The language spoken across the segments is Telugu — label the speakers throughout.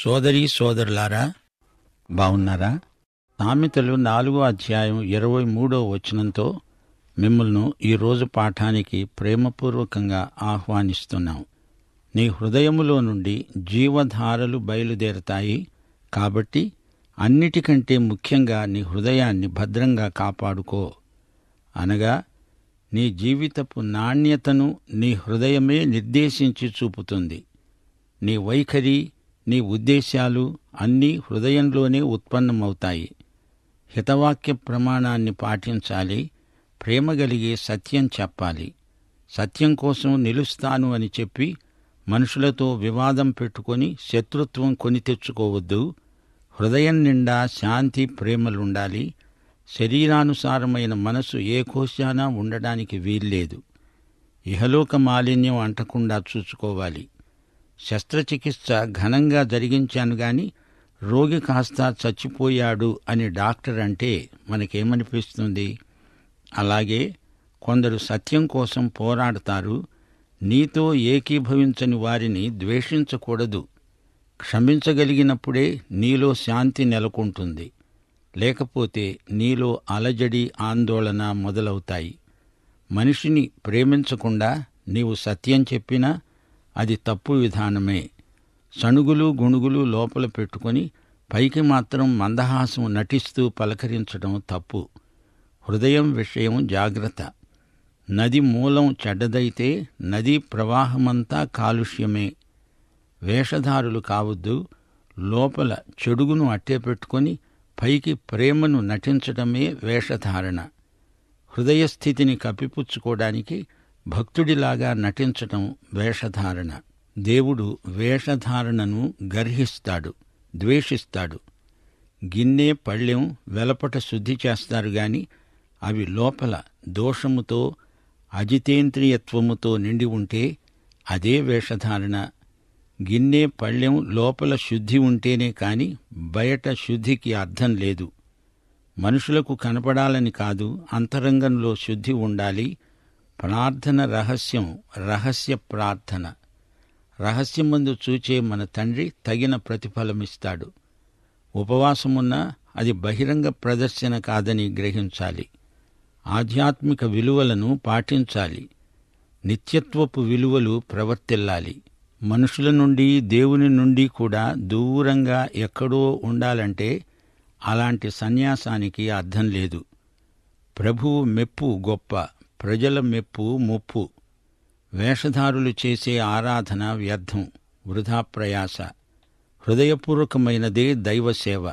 Speaker 1: సోదరి సోదరులారా బావున్నారా సామెతలు నాలుగో అధ్యాయం ఇరవై మూడో వచనంతో మిమ్మల్ని ఈరోజు పాఠానికి ప్రేమపూర్వకంగా ఆహ్వానిస్తున్నాం నీ హృదయములో నుండి జీవధారలు బయలుదేరతాయి కాబట్టి అన్నిటికంటే ముఖ్యంగా నీ హృదయాన్ని భద్రంగా కాపాడుకో అనగా నీ జీవితపు నాణ్యతను నీ హృదయమే నిర్దేశించి చూపుతుంది నీ వైఖరి నీ ఉద్దేశాలు అన్నీ హృదయంలోనే ఉత్పన్నమవుతాయి హితవాక్య ప్రమాణాన్ని పాటించాలి కలిగే సత్యం చెప్పాలి సత్యం కోసం నిలుస్తాను అని చెప్పి మనుషులతో వివాదం పెట్టుకొని శత్రుత్వం కొని తెచ్చుకోవద్దు హృదయం నిండా శాంతి ప్రేమలుండాలి శరీరానుసారమైన మనసు ఏ కోశానా ఉండడానికి వీల్లేదు ఇహలోక మాలిన్యం అంటకుండా చూసుకోవాలి శస్త్రచికిత్స ఘనంగా జరిగించాను గాని రోగి కాస్త చచ్చిపోయాడు అని డాక్టర్ అంటే మనకేమనిపిస్తుంది అలాగే కొందరు సత్యం కోసం పోరాడతారు నీతో ఏకీభవించని వారిని ద్వేషించకూడదు క్షమించగలిగినప్పుడే నీలో శాంతి నెలకొంటుంది లేకపోతే నీలో అలజడి ఆందోళన మొదలవుతాయి మనిషిని ప్రేమించకుండా నీవు సత్యం చెప్పినా అది తప్పు విధానమే సణుగులు గుణుగులు లోపల పెట్టుకొని పైకి మాత్రం మందహాసం నటిస్తూ పలకరించడం తప్పు హృదయం విషయం జాగ్రత్త నది మూలం చెడ్డదైతే నదీ ప్రవాహమంతా కాలుష్యమే వేషధారులు కావద్దు లోపల చెడుగును అట్టేపెట్టుకొని పైకి ప్రేమను నటించటమే వేషధారణ హృదయస్థితిని కప్పిపుచ్చుకోవడానికి భక్తుడిలాగా నటించటం వేషధారణ దేవుడు వేషధారణను గర్హిస్తాడు ద్వేషిస్తాడు గిన్నె పళ్ళెం వెలపట శుద్ధి చేస్తారు గాని అవి లోపల దోషముతో అజితేంద్రియత్వముతో నిండి ఉంటే అదే వేషధారణ గిన్నె పళ్ళెం లోపల శుద్ధి ఉంటేనే కాని బయట శుద్ధికి అర్థం లేదు మనుషులకు కనపడాలని కాదు అంతరంగంలో శుద్ధి ఉండాలి ప్రార్థన రహస్యం రహస్య ప్రార్థన రహస్యం ముందు చూచే మన తండ్రి తగిన ప్రతిఫలమిస్తాడు ఉపవాసమున్న అది బహిరంగ ప్రదర్శన కాదని గ్రహించాలి ఆధ్యాత్మిక విలువలను పాటించాలి నిత్యత్వపు విలువలు ప్రవర్తిల్లాలి మనుషుల నుండి దేవుని నుండి కూడా దూరంగా ఎక్కడో ఉండాలంటే అలాంటి సన్యాసానికి అర్థం లేదు ప్రభువు మెప్పు గొప్ప ప్రజల మెప్పు ముప్పు వేషధారులు చేసే ఆరాధన వ్యర్థం వృధా ప్రయాస హృదయపూర్వకమైనదే దైవసేవ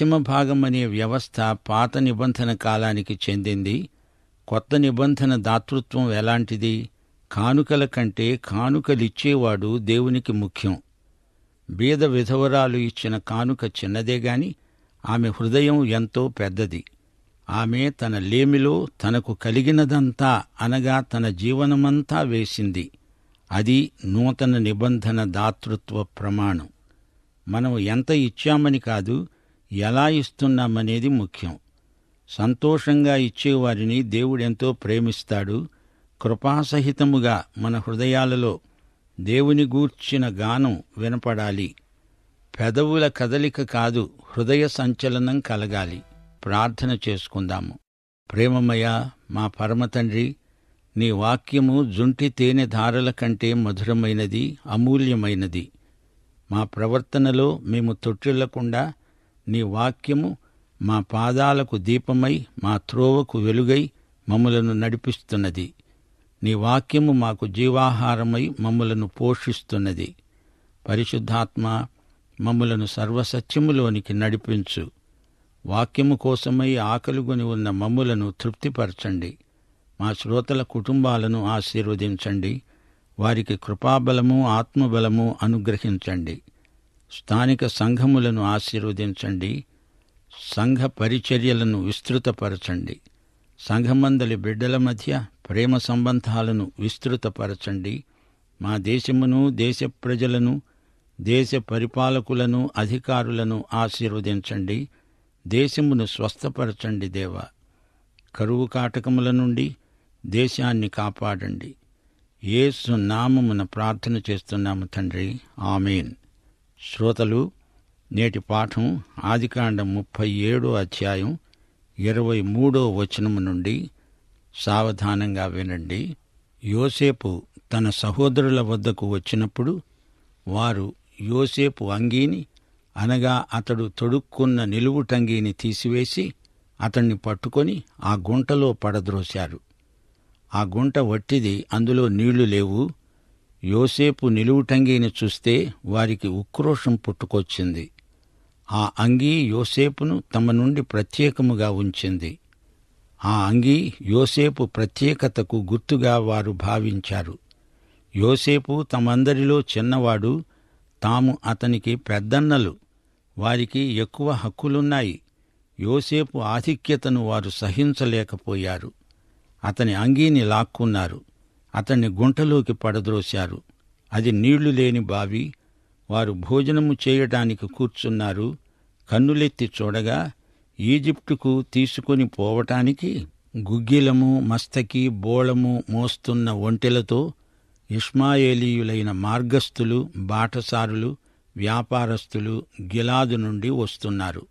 Speaker 1: సేవ భాగం అనే వ్యవస్థ పాత నిబంధన కాలానికి చెందింది కొత్త నిబంధన దాతృత్వం ఎలాంటిది కానుకల కంటే కానుకలిచ్చేవాడు దేవునికి ముఖ్యం బీద విధవరాలు ఇచ్చిన కానుక చిన్నదే గాని ఆమె హృదయం ఎంతో పెద్దది ఆమె తన లేమిలో తనకు కలిగినదంతా అనగా తన జీవనమంతా వేసింది అది నూతన నిబంధన దాతృత్వ ప్రమాణం మనం ఎంత ఇచ్చామని కాదు ఎలా ఇస్తున్నామనేది ముఖ్యం సంతోషంగా ఇచ్చేవారిని దేవుడెంతో ప్రేమిస్తాడు కృపాసహితముగా మన హృదయాలలో దేవుని గూర్చిన గానం వినపడాలి పెదవుల కదలిక కాదు హృదయ సంచలనం కలగాలి ప్రార్థన చేసుకుందాము ప్రేమమయ మా పరమతండ్రి నీ వాక్యము జుంటి తేనె ధారల కంటే మధురమైనది అమూల్యమైనది మా ప్రవర్తనలో మేము తొట్టిల్లకుండా నీ వాక్యము మా పాదాలకు దీపమై మా త్రోవకు వెలుగై మమ్మలను నడిపిస్తున్నది నీ వాక్యము మాకు జీవాహారమై మమ్మలను పోషిస్తున్నది పరిశుద్ధాత్మ మమ్మలను సర్వసత్యములోనికి నడిపించు వాక్యము కోసమై ఆకలిగొని ఉన్న మమ్ములను తృప్తిపరచండి మా శ్రోతల కుటుంబాలను ఆశీర్వదించండి వారికి కృపాబలము ఆత్మబలము అనుగ్రహించండి స్థానిక సంఘములను ఆశీర్వదించండి సంఘ పరిచర్యలను విస్తృతపరచండి సంఘమందలి బిడ్డల మధ్య ప్రేమ సంబంధాలను విస్తృతపరచండి మా దేశమును దేశ ప్రజలను దేశ పరిపాలకులను అధికారులను ఆశీర్వదించండి దేశమును స్వస్థపరచండి దేవ కరువు కాటకముల నుండి దేశాన్ని కాపాడండి యేసు నామమున ప్రార్థన చేస్తున్నాము తండ్రి ఆమెన్ శ్రోతలు నేటి పాఠం ఆదికాండం ముప్పై ఏడో అధ్యాయం ఇరవై మూడో వచనము నుండి సావధానంగా వినండి యోసేపు తన సహోదరుల వద్దకు వచ్చినప్పుడు వారు యోసేపు అంగీని అనగా అతడు తొడుక్కున్న నిలువుటంగీని తీసివేసి అతణ్ణి పట్టుకొని ఆ గుంటలో పడద్రోశారు ఆ గుంట వట్టిది అందులో నీళ్లు లేవు యోసేపు నిలువుటంగీని చూస్తే వారికి ఉక్రోషం పుట్టుకొచ్చింది ఆ అంగీ యోసేపును తమ నుండి ప్రత్యేకముగా ఉంచింది ఆ అంగీ యోసేపు ప్రత్యేకతకు గుర్తుగా వారు భావించారు యోసేపు తమందరిలో చిన్నవాడు తాము అతనికి పెద్దన్నలు వారికి ఎక్కువ హక్కులున్నాయి యోసేపు ఆధిక్యతను వారు సహించలేకపోయారు అతని అంగీని లాక్కున్నారు అతన్ని గుంటలోకి పడద్రోశారు అది నీళ్లు లేని బావి వారు భోజనము చేయటానికి కూర్చున్నారు కన్నులెత్తి చూడగా ఈజిప్టుకు తీసుకుని పోవటానికి గుగ్గిలము మస్తకి బోళము మోస్తున్న ఒంటెలతో ఇష్మాయేలీయులైన మార్గస్థులు బాటసారులు వ్యాపారస్తులు గిలాదు నుండి వస్తున్నారు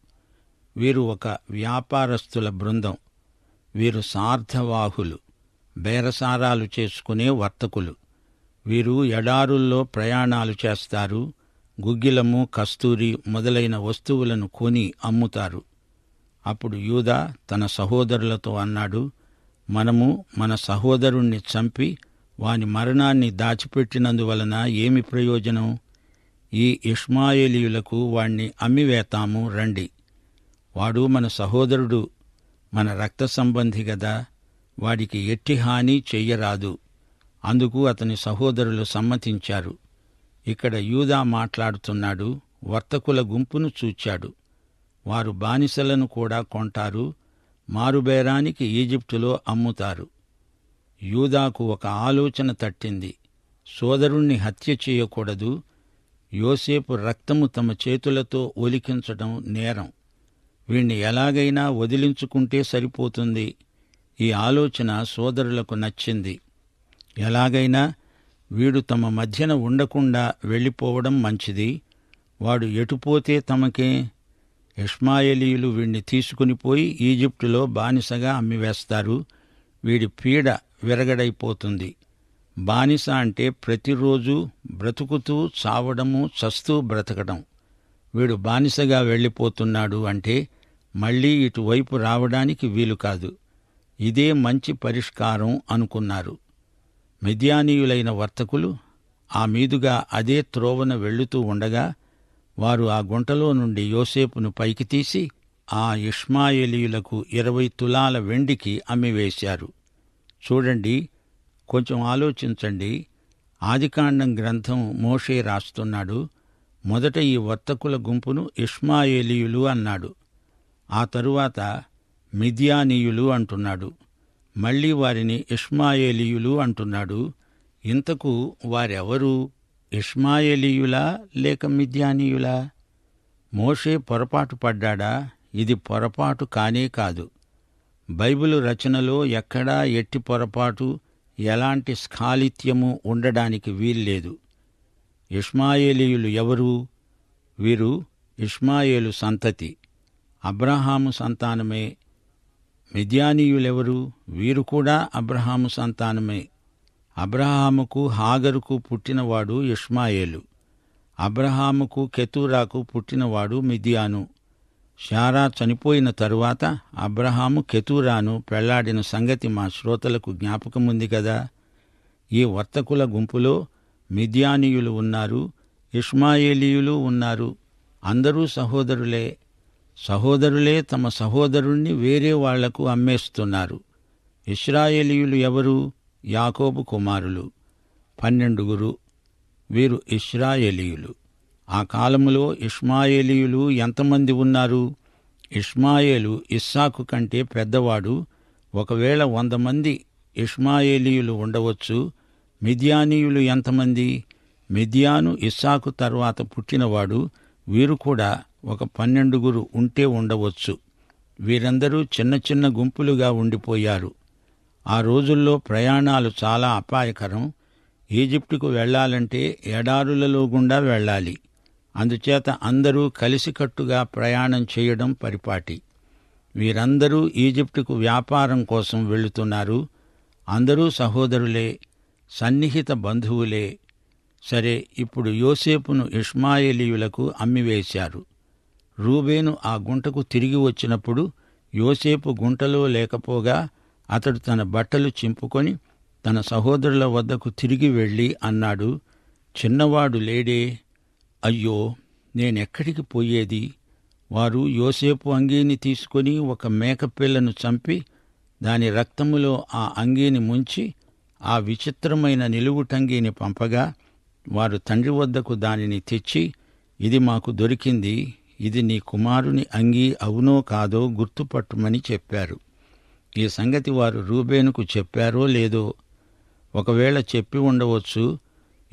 Speaker 1: వీరు ఒక వ్యాపారస్తుల బృందం వీరు సార్థవాహులు బేరసారాలు చేసుకునే వర్తకులు వీరు ఎడారుల్లో ప్రయాణాలు చేస్తారు గుగ్గిలము కస్తూరి మొదలైన వస్తువులను కొని అమ్ముతారు అప్పుడు యూదా తన సహోదరులతో అన్నాడు మనము మన సహోదరుణ్ణి చంపి వాని మరణాన్ని దాచిపెట్టినందువలన ఏమి ప్రయోజనం ఈ ఇష్మాయేలీయులకు వాణ్ణి అమ్మివేతాము రండి వాడు మన సహోదరుడు మన రక్త సంబంధి గదా వాడికి ఎట్టి హాని చెయ్యరాదు అందుకు అతని సహోదరులు సమ్మతించారు ఇక్కడ యూదా మాట్లాడుతున్నాడు వర్తకుల గుంపును చూచాడు వారు బానిసలను కూడా కొంటారు మారుబేరానికి ఈజిప్టులో అమ్ముతారు యూదాకు ఒక ఆలోచన తట్టింది సోదరుణ్ణి హత్య చేయకూడదు యోసేపు రక్తము తమ చేతులతో ఒలికించడం నేరం వీణ్ణి ఎలాగైనా వదిలించుకుంటే సరిపోతుంది ఈ ఆలోచన సోదరులకు నచ్చింది ఎలాగైనా వీడు తమ మధ్యన ఉండకుండా వెళ్ళిపోవడం మంచిది వాడు ఎటుపోతే తమకే ఇష్మాయలీయులు వీణ్ణి తీసుకునిపోయి ఈజిప్టులో బానిసగా అమ్మివేస్తారు వీడి పీడ విరగడైపోతుంది బానిస అంటే ప్రతిరోజు బ్రతుకుతూ చావడము చస్తూ బ్రతకడం వీడు బానిసగా వెళ్ళిపోతున్నాడు అంటే మళ్ళీ ఇటువైపు రావడానికి వీలు కాదు ఇదే మంచి పరిష్కారం అనుకున్నారు మిద్యానీయులైన వర్తకులు ఆ మీదుగా అదే త్రోవన వెళ్ళుతూ ఉండగా వారు ఆ గుంటలో నుండి యోసేపును పైకి తీసి ఆ ఇష్మాయేలీయులకు ఇరవై తులాల వెండికి అమ్మివేశారు చూడండి కొంచెం ఆలోచించండి ఆదికాండం గ్రంథం మోషే రాస్తున్నాడు మొదట ఈ వర్తకుల గుంపును ఇష్మాయేలీయులు అన్నాడు ఆ తరువాత మిథియానీయులు అంటున్నాడు మళ్లీ వారిని ఇష్మాయేలీయులు అంటున్నాడు ఇంతకు వారెవరు ఇష్మాయేలీయులా లేక మిథ్యానీయులా మోషే పొరపాటు పడ్డాడా ఇది పొరపాటు కానే కాదు బైబిలు రచనలో ఎక్కడా ఎట్టి పొరపాటు ఎలాంటి స్ఖాళిత్యము ఉండడానికి వీల్లేదు ఇష్మాయేలీయులు ఎవరు వీరు ఇష్మాయేలు సంతతి అబ్రహాము సంతానమే మిద్యానీయులెవరు వీరు కూడా అబ్రహాము సంతానమే అబ్రహాముకు హాగరుకు పుట్టినవాడు ఇష్మాయేలు అబ్రహాముకు కెతూరాకు పుట్టినవాడు మిదియాను శారా చనిపోయిన తరువాత అబ్రహాము కెతూరాను పెళ్లాడిన సంగతి మా శ్రోతలకు జ్ఞాపకముంది కదా ఈ వర్తకుల గుంపులో మిద్యానీయులు ఉన్నారు ఇష్మాయేలీయులు ఉన్నారు అందరూ సహోదరులే సహోదరులే తమ సహోదరుణ్ణి వేరే వాళ్లకు అమ్మేస్తున్నారు ఇస్రాయేలీయులు ఎవరు యాకోబు కుమారులు పన్నెండుగురు వీరు ఇస్రాయేలీయులు ఆ కాలములో ఇష్మాయేలీయులు ఎంతమంది ఉన్నారు ఇష్మాయేలు ఇస్సాకు కంటే పెద్దవాడు ఒకవేళ వంద మంది ఇష్మాయేలీయులు ఉండవచ్చు మిథ్యానీయులు ఎంతమంది మిథ్యాను ఇస్సాకు తర్వాత పుట్టినవాడు వీరు కూడా ఒక పన్నెండుగురు ఉంటే ఉండవచ్చు వీరందరూ చిన్న చిన్న గుంపులుగా ఉండిపోయారు ఆ రోజుల్లో ప్రయాణాలు చాలా అపాయకరం ఈజిప్టుకు వెళ్లాలంటే ఎడారులలో గుండా వెళ్ళాలి అందుచేత అందరూ కలిసికట్టుగా ప్రయాణం చేయడం పరిపాటి వీరందరూ ఈజిప్టుకు వ్యాపారం కోసం వెళుతున్నారు అందరూ సహోదరులే సన్నిహిత బంధువులే సరే ఇప్పుడు యోసేపును ఇష్మాయేలీయులకు అమ్మివేశారు రూబేను ఆ గుంటకు తిరిగి వచ్చినప్పుడు యోసేపు గుంటలో లేకపోగా అతడు తన బట్టలు చింపుకొని తన సహోదరుల వద్దకు తిరిగి వెళ్ళి అన్నాడు చిన్నవాడు లేడే అయ్యో నేనెక్కడికి పోయేది వారు యోసేపు అంగీని తీసుకుని ఒక మేకపిల్లను చంపి దాని రక్తములో ఆ అంగీని ముంచి ఆ విచిత్రమైన నిలువుటంగీని పంపగా వారు తండ్రి వద్దకు దానిని తెచ్చి ఇది మాకు దొరికింది ఇది నీ కుమారుని అంగీ అవునో కాదో గుర్తుపట్టుమని చెప్పారు ఈ సంగతి వారు రూబేనుకు చెప్పారో లేదో ఒకవేళ చెప్పి ఉండవచ్చు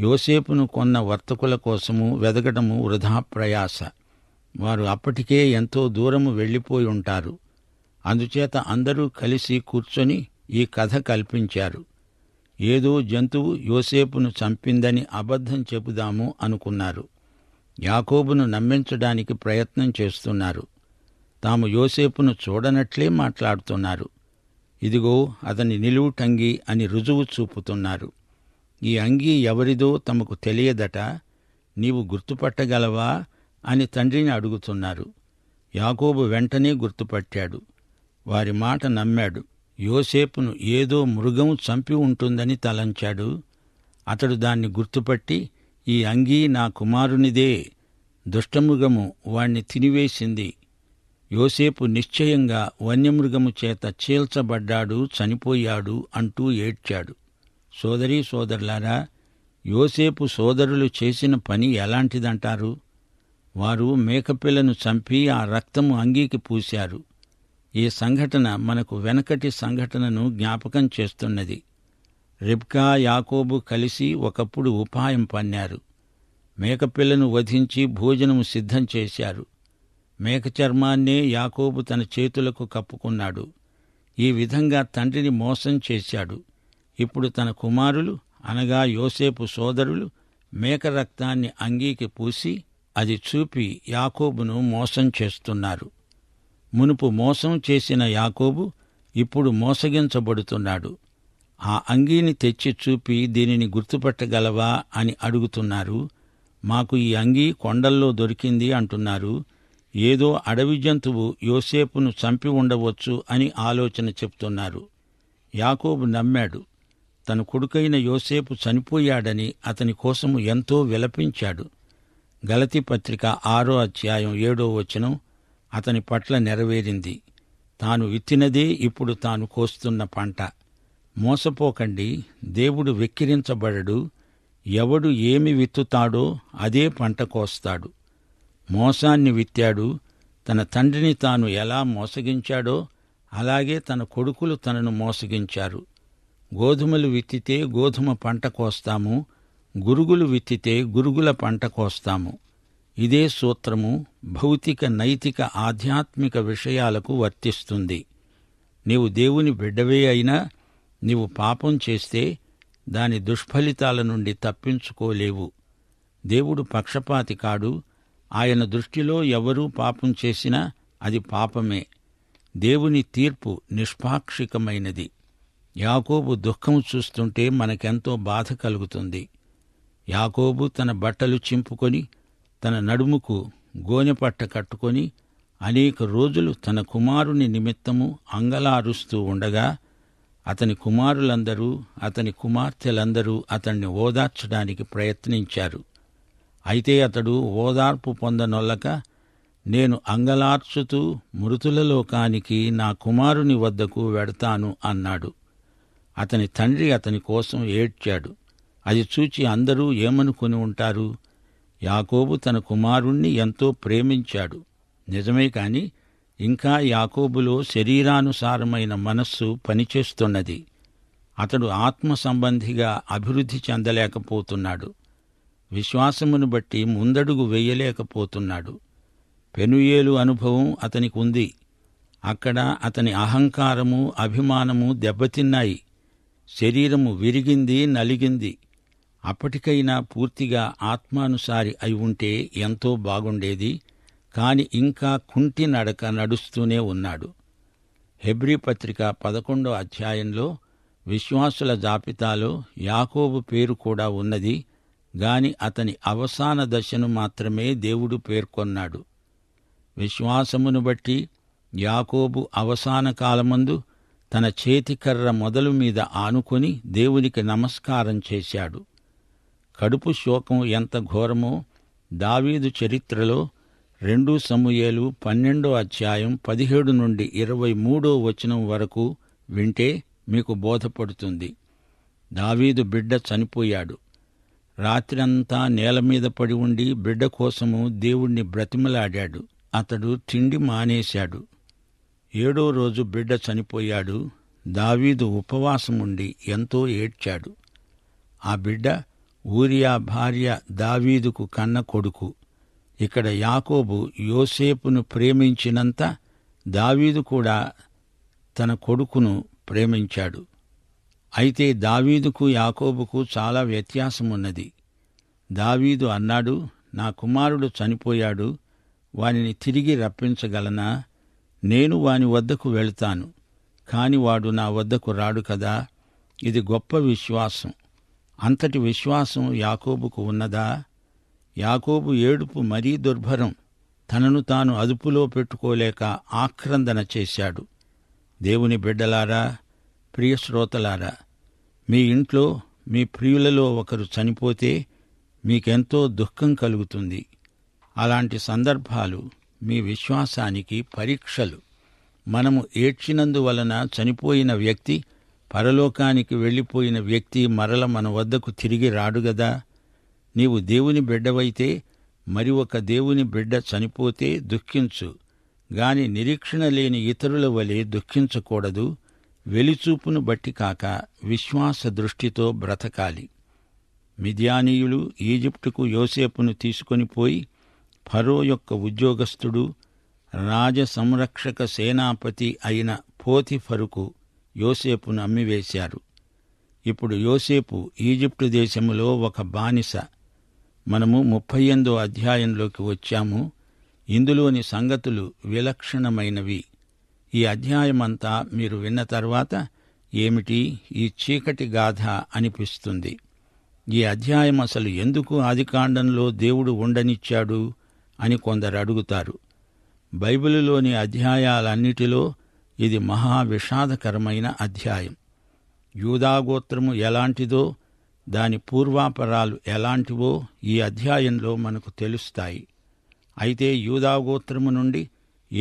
Speaker 1: యోసేపును కొన్న వర్తకుల కోసము వెదగడము వృధా ప్రయాస వారు అప్పటికే ఎంతో దూరము వెళ్ళిపోయి ఉంటారు అందుచేత అందరూ కలిసి కూర్చొని ఈ కథ కల్పించారు ఏదో జంతువు యోసేపును చంపిందని అబద్ధం చెబుదాము అనుకున్నారు యాకోబును నమ్మించడానికి ప్రయత్నం చేస్తున్నారు తాము యోసేపును చూడనట్లే మాట్లాడుతున్నారు ఇదిగో అతని నిలువుటంగి అని రుజువు చూపుతున్నారు ఈ అంగీ ఎవరిదో తమకు తెలియదట నీవు గుర్తుపట్టగలవా అని తండ్రిని అడుగుతున్నారు యాకోబు వెంటనే గుర్తుపట్టాడు వారి మాట నమ్మాడు యోసేపును ఏదో మృగం చంపి ఉంటుందని తలంచాడు అతడు దాన్ని గుర్తుపట్టి ఈ అంగీ నా కుమారునిదే దుష్టమృగము వాణ్ణి తినివేసింది యోసేపు నిశ్చయంగా వన్యమృగము చేత చీల్చబడ్డాడు చనిపోయాడు అంటూ ఏడ్చాడు సోదరీ సోదరులారా యోసేపు సోదరులు చేసిన పని ఎలాంటిదంటారు వారు మేకపిల్లను చంపి ఆ రక్తము అంగీకి పూశారు ఈ సంఘటన మనకు వెనకటి సంఘటనను జ్ఞాపకం చేస్తున్నది రిబ్కా యాకోబు కలిసి ఒకప్పుడు ఉపాయం పన్నారు మేకపిల్లను వధించి భోజనము సిద్ధం చేశారు మేక చర్మాన్నే యాకోబు తన చేతులకు కప్పుకున్నాడు ఈ విధంగా తండ్రిని మోసం చేశాడు ఇప్పుడు తన కుమారులు అనగా యోసేపు సోదరులు మేక రక్తాన్ని అంగీకి పూసి అది చూపి యాకోబును మోసం చేస్తున్నారు మునుపు మోసం చేసిన యాకోబు ఇప్పుడు మోసగించబడుతున్నాడు ఆ అంగీని తెచ్చి చూపి దీనిని గుర్తుపెట్టగలవా అని అడుగుతున్నారు మాకు ఈ అంగీ కొండల్లో దొరికింది అంటున్నారు ఏదో అడవి జంతువు యోసేపును చంపి ఉండవచ్చు అని ఆలోచన చెప్తున్నారు యాకోబు నమ్మాడు తన కొడుకైన యోసేపు చనిపోయాడని అతని కోసము ఎంతో విలపించాడు గలతి పత్రిక ఆరో అధ్యాయం ఏడో వచనం అతని పట్ల నెరవేరింది తాను విత్తినదే ఇప్పుడు తాను కోస్తున్న పంట మోసపోకండి దేవుడు వెక్కిరించబడడు ఎవడు ఏమి విత్తుతాడో అదే పంట కోస్తాడు మోసాన్ని విత్తాడు తన తండ్రిని తాను ఎలా మోసగించాడో అలాగే తన కొడుకులు తనను మోసగించారు గోధుమలు విత్తితే గోధుమ పంట కోస్తాము గురుగులు విత్తితే గురుగుల పంట కోస్తాము ఇదే సూత్రము భౌతిక నైతిక ఆధ్యాత్మిక విషయాలకు వర్తిస్తుంది నీవు దేవుని బిడ్డవే అయినా నీవు పాపం చేస్తే దాని దుష్ఫలితాల నుండి తప్పించుకోలేవు దేవుడు పక్షపాతి కాడు ఆయన దృష్టిలో ఎవరూ పాపం చేసినా అది పాపమే దేవుని తీర్పు నిష్పాక్షికమైనది యాకోబు దుఃఖం చూస్తుంటే మనకెంతో బాధ కలుగుతుంది యాకోబు తన బట్టలు చింపుకొని తన నడుముకు గోనెపట్ట కట్టుకొని అనేక రోజులు తన కుమారుని నిమిత్తము అంగలారుస్తూ ఉండగా అతని కుమారులందరూ అతని కుమార్తెలందరూ అతన్ని ఓదార్చడానికి ప్రయత్నించారు అయితే అతడు ఓదార్పు పొందనొల్లక నేను అంగలార్చుతూ మృతులలోకానికి నా కుమారుని వద్దకు వెడతాను అన్నాడు అతని తండ్రి అతని కోసం ఏడ్చాడు అది చూచి అందరూ ఏమనుకుని ఉంటారు యాకోబు తన కుమారుణ్ణి ఎంతో ప్రేమించాడు నిజమే కాని ఇంకా యాకోబులో శరీరానుసారమైన మనస్సు పనిచేస్తున్నది అతడు ఆత్మ సంబంధిగా అభివృద్ధి చెందలేకపోతున్నాడు విశ్వాసమును బట్టి ముందడుగు వెయ్యలేకపోతున్నాడు పెనుయేలు అనుభవం అతనికి ఉంది అక్కడ అతని అహంకారము అభిమానము దెబ్బతిన్నాయి శరీరము విరిగింది నలిగింది అప్పటికైనా పూర్తిగా ఆత్మానుసారి అయి ఉంటే ఎంతో బాగుండేది కాని ఇంకా కుంటి నడక నడుస్తూనే ఉన్నాడు హెబ్రీ పత్రిక పదకొండో అధ్యాయంలో విశ్వాసుల జాబితాలో యాకోబు పేరు కూడా ఉన్నది గాని అతని అవసాన దశను మాత్రమే దేవుడు పేర్కొన్నాడు విశ్వాసమును బట్టి యాకోబు అవసాన కాలమందు తన చేతికర్ర మొదలు మీద ఆనుకొని దేవునికి నమస్కారం చేశాడు కడుపు శోకం ఎంత ఘోరమో దావీదు చరిత్రలో రెండు సమూయేలు పన్నెండో అధ్యాయం పదిహేడు నుండి ఇరవై మూడో వచనం వరకు వింటే మీకు బోధపడుతుంది దావీదు బిడ్డ చనిపోయాడు రాత్రంతా నేల మీద పడి ఉండి బిడ్డ కోసము దేవుణ్ణి బ్రతిమలాడాడు అతడు తిండి మానేశాడు ఏడో రోజు బిడ్డ చనిపోయాడు దావీదు ఉపవాసం ఉండి ఎంతో ఏడ్చాడు ఆ బిడ్డ ఊరియా భార్య దావీదుకు కన్న కొడుకు ఇక్కడ యాకోబు యోసేపును ప్రేమించినంత దావీదు కూడా తన కొడుకును ప్రేమించాడు అయితే దావీదుకు యాకోబుకు చాలా వ్యత్యాసం ఉన్నది దావీదు అన్నాడు నా కుమారుడు చనిపోయాడు వానిని తిరిగి రప్పించగలనా నేను వాని వద్దకు వెళ్తాను కాని వాడు నా వద్దకు రాడు కదా ఇది గొప్ప విశ్వాసం అంతటి విశ్వాసం యాకోబుకు ఉన్నదా యాకోబు ఏడుపు మరీ దుర్భరం తనను తాను అదుపులో పెట్టుకోలేక ఆక్రందన చేశాడు దేవుని బిడ్డలారా ప్రియశ్రోతలారా మీ ఇంట్లో మీ ప్రియులలో ఒకరు చనిపోతే మీకెంతో దుఃఖం కలుగుతుంది అలాంటి సందర్భాలు మీ విశ్వాసానికి పరీక్షలు మనము ఏడ్చినందువలన చనిపోయిన వ్యక్తి పరలోకానికి వెళ్ళిపోయిన వ్యక్తి మరల మన వద్దకు తిరిగి రాడుగదా నీవు దేవుని బిడ్డవైతే మరి ఒక దేవుని బిడ్డ చనిపోతే దుఃఖించు గాని నిరీక్షణ లేని ఇతరుల వలె దుఃఖించకూడదు వెలిచూపును బట్టి కాక విశ్వాస దృష్టితో బ్రతకాలి మిద్యానీయులు ఈజిప్టుకు యోసేపును తీసుకొని పోయి ఫరో యొక్క ఉద్యోగస్థుడు రాజ సంరక్షక సేనాపతి అయిన పోతిఫరుకు యోసేపును అమ్మివేశారు ఇప్పుడు యోసేపు ఈజిప్టు దేశములో ఒక బానిస మనము ముప్పై ఎనిమిదో అధ్యాయంలోకి వచ్చాము ఇందులోని సంగతులు విలక్షణమైనవి ఈ అధ్యాయమంతా మీరు విన్న తర్వాత ఏమిటి ఈ చీకటి గాథ అనిపిస్తుంది ఈ అధ్యాయం అసలు ఎందుకు ఆదికాండంలో దేవుడు ఉండనిచ్చాడు అని కొందరు అడుగుతారు బైబిలులోని అధ్యాయాలన్నిటిలో ఇది మహా విషాదకరమైన అధ్యాయం యూదాగోత్రము ఎలాంటిదో దాని పూర్వాపరాలు ఎలాంటివో ఈ అధ్యాయంలో మనకు తెలుస్తాయి అయితే యూదాగోత్రము నుండి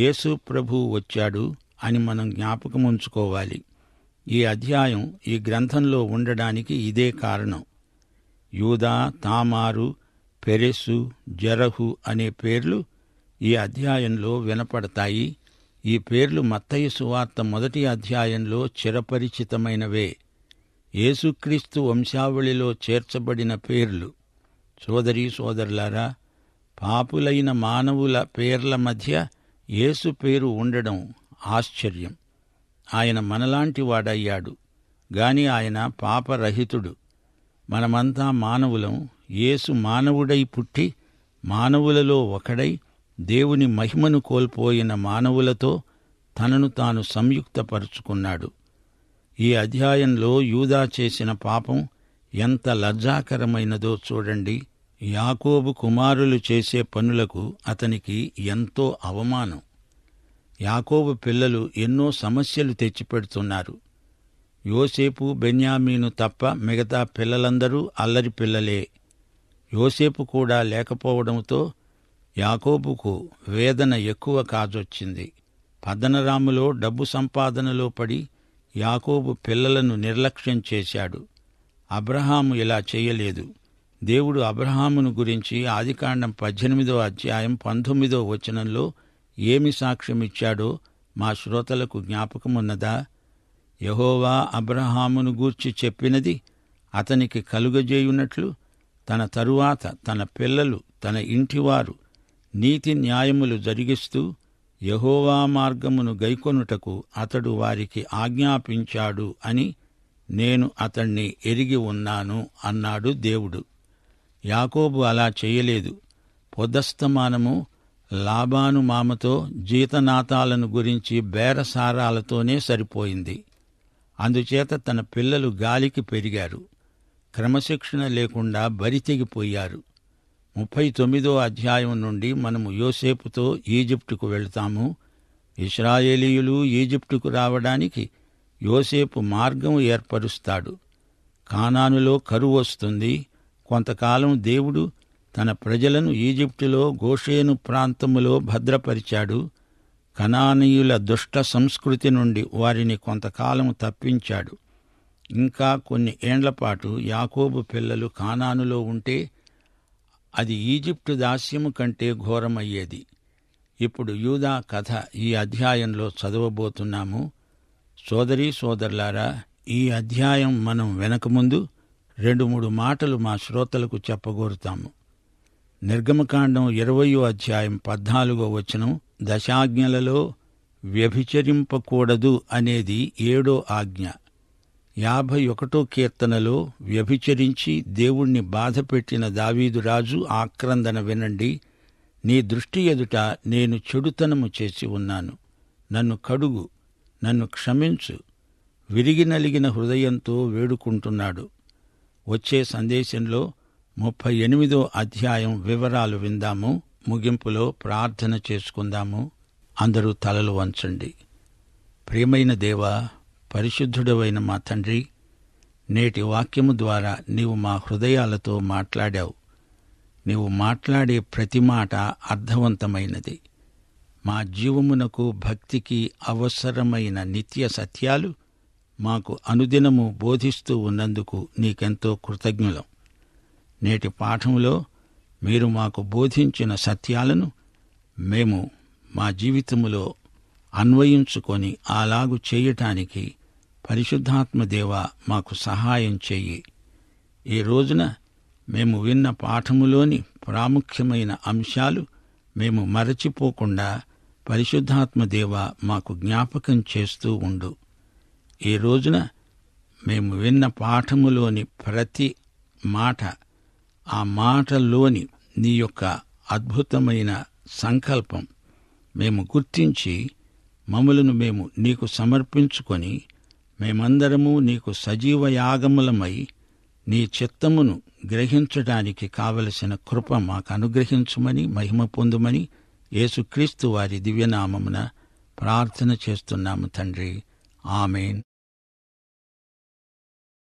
Speaker 1: యేసు ప్రభు వచ్చాడు అని మనం జ్ఞాపకముంచుకోవాలి ఈ అధ్యాయం ఈ గ్రంథంలో ఉండడానికి ఇదే కారణం యూదా తామారు పెరెస్సు జరహు అనే పేర్లు ఈ అధ్యాయంలో వినపడతాయి ఈ పేర్లు మత్తయ్య సువార్త మొదటి అధ్యాయంలో చిరపరిచితమైనవే యేసుక్రీస్తు వంశావళిలో చేర్చబడిన పేర్లు సోదరీ సోదరులారా పాపులైన మానవుల పేర్ల మధ్య యేసు పేరు ఉండడం ఆశ్చర్యం ఆయన మనలాంటి వాడయ్యాడు గాని ఆయన పాపరహితుడు మనమంతా మానవులం యేసు మానవుడై పుట్టి మానవులలో ఒకడై దేవుని మహిమను కోల్పోయిన మానవులతో తనను తాను సంయుక్తపరుచుకున్నాడు ఈ అధ్యాయంలో యూదా చేసిన పాపం ఎంత లజ్జాకరమైనదో చూడండి యాకోబు కుమారులు చేసే పనులకు అతనికి ఎంతో అవమానం యాకోబు పిల్లలు ఎన్నో సమస్యలు తెచ్చిపెడుతున్నారు యోసేపు బెన్యామీను తప్ప మిగతా పిల్లలందరూ అల్లరి పిల్లలే యోసేపు కూడా లేకపోవడంతో యాకోబుకు వేదన ఎక్కువ కాజొచ్చింది పద్దనరాములో డబ్బు సంపాదనలో పడి యాకోబు పిల్లలను నిర్లక్ష్యం చేశాడు అబ్రహాము ఇలా చేయలేదు దేవుడు అబ్రహామును గురించి ఆదికాండం పద్దెనిమిదో అధ్యాయం పంతొమ్మిదో వచనంలో ఏమి సాక్ష్యమిచ్చాడో మా శ్రోతలకు జ్ఞాపకమున్నదా యహోవా అబ్రహామును గూర్చి చెప్పినది అతనికి కలుగజేయున్నట్లు తన తరువాత తన పిల్లలు తన ఇంటివారు నీతి న్యాయములు జరిగిస్తూ యహోవా మార్గమును గైకొనుటకు అతడు వారికి ఆజ్ఞాపించాడు అని నేను అతణ్ణి ఎరిగి ఉన్నాను అన్నాడు దేవుడు యాకోబు అలా చేయలేదు పొదస్తమానము లాభానుమామతో మామతో జీతనాతాలను గురించి బేరసారాలతోనే సరిపోయింది అందుచేత తన పిల్లలు గాలికి పెరిగారు క్రమశిక్షణ లేకుండా బరితెగిపోయారు ముప్పై తొమ్మిదో అధ్యాయం నుండి మనము యోసేపుతో ఈజిప్టుకు వెళ్తాము ఇస్రాయేలీయులు ఈజిప్టుకు రావడానికి యోసేపు మార్గం ఏర్పరుస్తాడు కానానులో కరువు వస్తుంది కొంతకాలం దేవుడు తన ప్రజలను ఈజిప్టులో గోషేను ప్రాంతములో భద్రపరిచాడు కనానీయుల దుష్ట సంస్కృతి నుండి వారిని కొంతకాలం తప్పించాడు ఇంకా కొన్ని ఏండ్లపాటు యాకోబు పిల్లలు కానానులో ఉంటే అది ఈజిప్టు దాస్యము కంటే ఘోరమయ్యేది ఇప్పుడు యూదా కథ ఈ అధ్యాయంలో చదవబోతున్నాము సోదరీ సోదరులారా ఈ అధ్యాయం మనం వెనకముందు రెండు మూడు మాటలు మా శ్రోతలకు చెప్పగోరుతాము నిర్గమకాండం ఇరవయో అధ్యాయం పద్నాలుగో వచనం దశాజ్ఞలలో వ్యభిచరింపకూడదు అనేది ఏడో ఆజ్ఞ యాభై ఒకటో కీర్తనలో వ్యభిచరించి దేవుణ్ణి బాధపెట్టిన దావీదురాజు ఆక్రందన వినండి నీ దృష్టి ఎదుట నేను చెడుతనము చేసి ఉన్నాను నన్ను కడుగు నన్ను క్షమించు విరిగినలిగిన హృదయంతో వేడుకుంటున్నాడు వచ్చే సందేశంలో ముప్పై ఎనిమిదో అధ్యాయం వివరాలు విందాము ముగింపులో ప్రార్థన చేసుకుందాము అందరూ తలలు వంచండి ప్రియమైన దేవా పరిశుద్ధుడవైన మా తండ్రి నేటి వాక్యము ద్వారా నీవు మా హృదయాలతో మాట్లాడావు నీవు మాట్లాడే ప్రతి మాట అర్థవంతమైనది మా జీవమునకు భక్తికి అవసరమైన నిత్య సత్యాలు మాకు అనుదినము బోధిస్తూ ఉన్నందుకు నీకెంతో కృతజ్ఞులం నేటి పాఠంలో మీరు మాకు బోధించిన సత్యాలను మేము మా జీవితములో అన్వయించుకొని అలాగు చేయటానికి పరిశుద్ధాత్మదేవ మాకు సహాయం చెయ్యి ఈ రోజున మేము విన్న పాఠములోని ప్రాముఖ్యమైన అంశాలు మేము మరచిపోకుండా పరిశుద్ధాత్మదేవ మాకు జ్ఞాపకం చేస్తూ ఉండు ఈ రోజున మేము విన్న పాఠములోని ప్రతి మాట ఆ మాటలోని నీ యొక్క అద్భుతమైన సంకల్పం మేము గుర్తించి మమ్మలను మేము నీకు సమర్పించుకొని మేమందరము నీకు సజీవ యాగములమై నీ చిత్తమును గ్రహించడానికి కావలసిన కృప మాకు అనుగ్రహించుమని మహిమ పొందుమని యేసుక్రీస్తు వారి దివ్యనామమున ప్రార్థన చేస్తున్నాము తండ్రి ఆమెన్